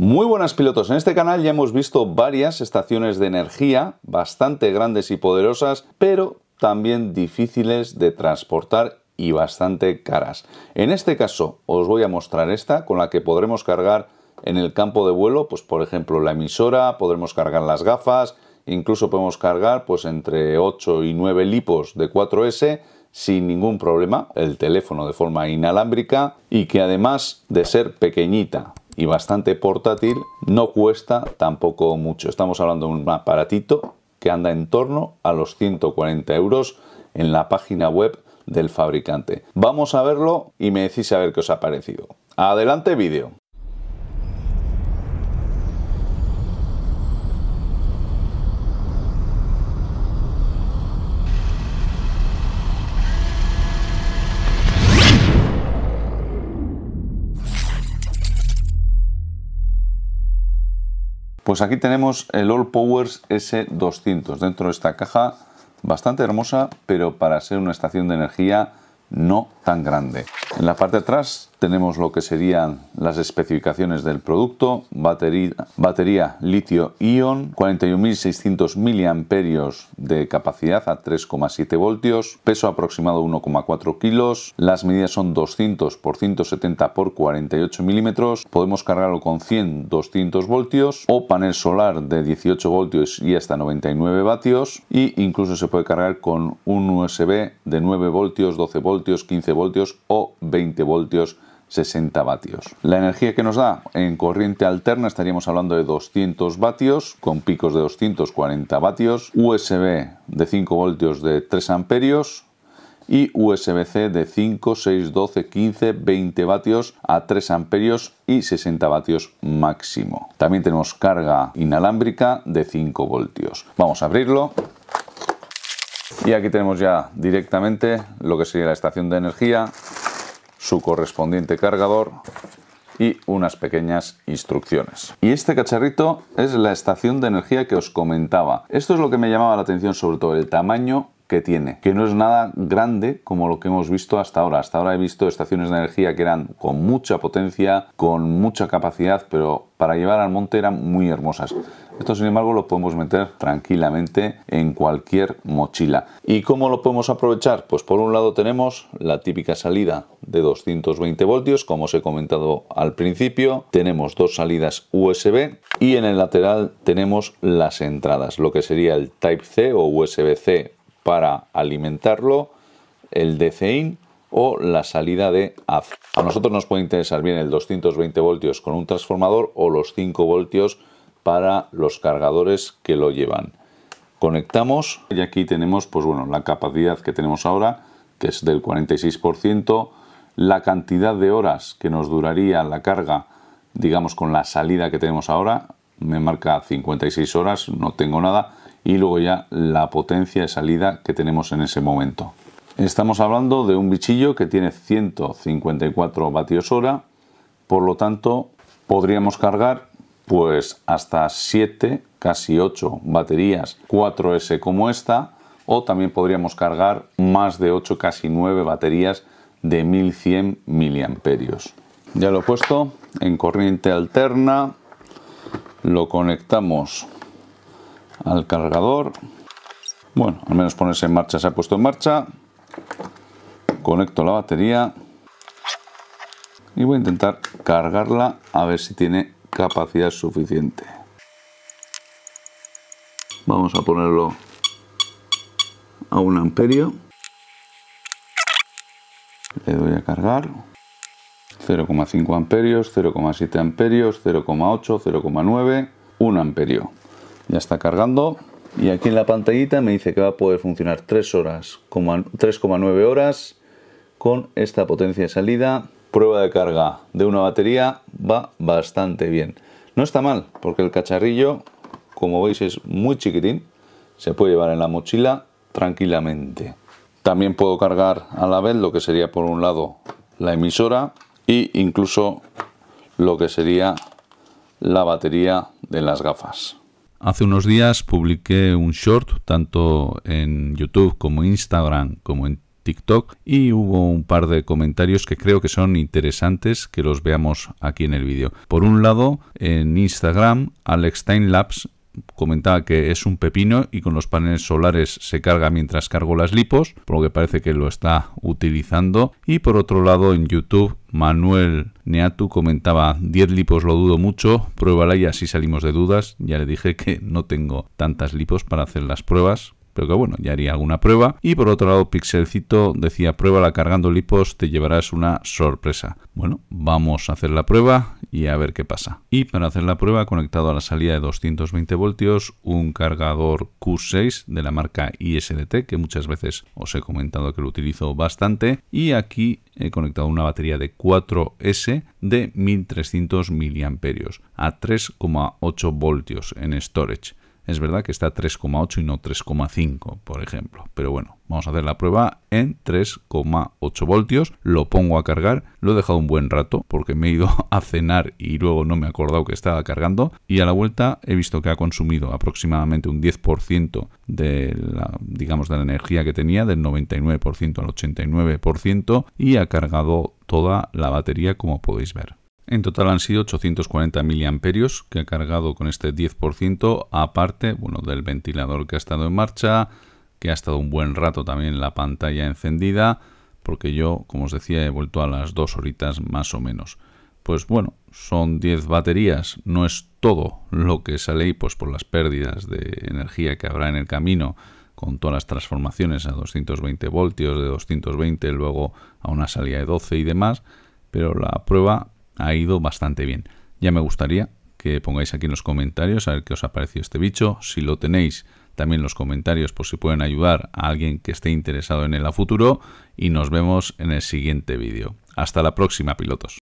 Muy buenas pilotos, en este canal ya hemos visto varias estaciones de energía bastante grandes y poderosas, pero también difíciles de transportar y bastante caras. En este caso os voy a mostrar esta con la que podremos cargar en el campo de vuelo, pues por ejemplo la emisora, podremos cargar las gafas, incluso podemos cargar pues entre 8 y 9 lipos de 4S sin ningún problema, el teléfono de forma inalámbrica y que además de ser pequeñita y bastante portátil, no cuesta tampoco mucho. Estamos hablando de un aparatito que anda en torno a los 140 euros en la página web del fabricante. Vamos a verlo y me decís a ver qué os ha parecido. Adelante vídeo. Pues aquí tenemos el All Powers S200 dentro de esta caja, bastante hermosa, pero para ser una estación de energía no tan grande. En la parte de atrás tenemos lo que serían las especificaciones del producto, batería, litio-ion, 41.600 miliamperios de capacidad a 3,7 voltios, peso aproximado 1,4 kilos, las medidas son 200 por 170 por 48 milímetros, podemos cargarlo con 100 200 voltios o panel solar de 18 voltios y hasta 99 vatios y incluso se puede cargar con un USB de 9 voltios, 12 voltios, 15 voltios o 20 20 voltios, 60 vatios. La energía que nos da en corriente alterna estaríamos hablando de 200 vatios con picos de 240 vatios, USB de 5 voltios de 3 amperios y USB-C de 5, 6, 12, 15, 20 vatios a 3 amperios y 60 vatios máximo. También tenemos carga inalámbrica de 5 voltios. Vamos a abrirlo. Y aquí tenemos ya directamente lo que sería la estación de energía, su correspondiente cargador y unas pequeñas instrucciones. Y este cacharrito es la estación de energía que os comentaba. Esto es lo que me llamaba la atención, sobre todo el tamaño que tiene, que no es nada grande como lo que hemos visto hasta ahora. Hasta ahora he visto estaciones de energía que eran con mucha potencia, con mucha capacidad, pero para llevar al monte eran muy hermosas. Esto, sin embargo, lo podemos meter tranquilamente en cualquier mochila. ¿Y cómo lo podemos aprovechar? Pues por un lado tenemos la típica salida de 220 voltios, como os he comentado al principio. Tenemos dos salidas USB y en el lateral tenemos las entradas, lo que sería el Type-C o USB-C para alimentarlo, el DC-IN o la salida de AF. A nosotros nos puede interesar bien el 220 voltios con un transformador o los 5 voltios para los cargadores que lo llevan. Conectamos y aquí tenemos pues bueno, la capacidad que tenemos ahora, que es del 46%, la cantidad de horas que nos duraría la carga, digamos con la salida que tenemos ahora, me marca 56 horas, no tengo nada, y luego ya la potencia de salida que tenemos en ese momento. Estamos hablando de un bichillo que tiene 154 vatios hora, por lo tanto podríamos cargar pues hasta 7, casi 8 baterías 4S como esta, o también podríamos cargar más de 8, casi 9 baterías de 1100 miliamperios. Ya lo he puesto en corriente alterna, lo conectamos al cargador. Bueno, al menos ponerse en marcha, se ha puesto en marcha. Conecto la batería y voy a intentar cargarla a ver si tiene capacidad suficiente. Vamos a ponerlo a un amperio. Le doy a cargar. 0,5 amperios, 0,7 amperios, 0,8, 0,9, 1 amperio. Ya está cargando. Y aquí en la pantallita me dice que va a poder funcionar 3 horas, 3,9 horas con esta potencia de salida. Prueba de carga de una batería va bastante bien. No está mal, porque el cacharrillo, como veis, es muy chiquitín. Se puede llevar en la mochila tranquilamente. También puedo cargar a la vez lo que sería por un lado la emisora e incluso lo que sería la batería de las gafas. Hace unos días publiqué un short tanto en YouTube como Instagram como en y hubo un par de comentarios que creo que son interesantes que los veamos aquí en el vídeo. Por un lado, en Instagram, Alex Labs comentaba que es un pepino y con los paneles solares se carga mientras cargo las lipos, por lo que parece que lo está utilizando. Y por otro lado, en YouTube, Manuel Neatu comentaba 10 lipos lo dudo mucho, pruébala y así salimos de dudas. Ya le dije que no tengo tantas lipos para hacer las pruebas, pero que bueno, ya haría alguna prueba. Y por otro lado, Pixelcito decía, pruébala cargando lipos, te llevarás una sorpresa. Bueno, vamos a hacer la prueba y a ver qué pasa. Y para hacer la prueba, conectado a la salida de 220 voltios, un cargador Q6 de la marca ISDT, que muchas veces os he comentado que lo utilizo bastante. Y aquí he conectado una batería de 4S de 1300 mAh a 3,8 voltios en storage es verdad que está 3,8 y no 3,5, por ejemplo. Pero bueno, vamos a hacer la prueba en 3,8 voltios. Lo pongo a cargar, lo he dejado un buen rato porque me he ido a cenar y luego no me he acordado que estaba cargando. Y a la vuelta he visto que ha consumido aproximadamente un 10% de la, digamos, de la energía que tenía, del 99% al 89%, y ha cargado toda la batería como podéis ver. En total han sido 840 miliamperios que ha cargado con este 10%, aparte bueno, del ventilador que ha estado en marcha, que ha estado un buen rato también la pantalla encendida, porque yo, como os decía, he vuelto a las dos horitas más o menos. Pues bueno, son 10 baterías, no es todo lo que sale ahí, pues por las pérdidas de energía que habrá en el camino, con todas las transformaciones a 220 voltios, de 220 luego a una salida de 12 y demás, pero la prueba ha ido bastante bien. Ya me gustaría que pongáis aquí en los comentarios a ver qué os ha parecido este bicho. Si lo tenéis, también los comentarios por si pueden ayudar a alguien que esté interesado en él a futuro. Y nos vemos en el siguiente vídeo. Hasta la próxima, pilotos.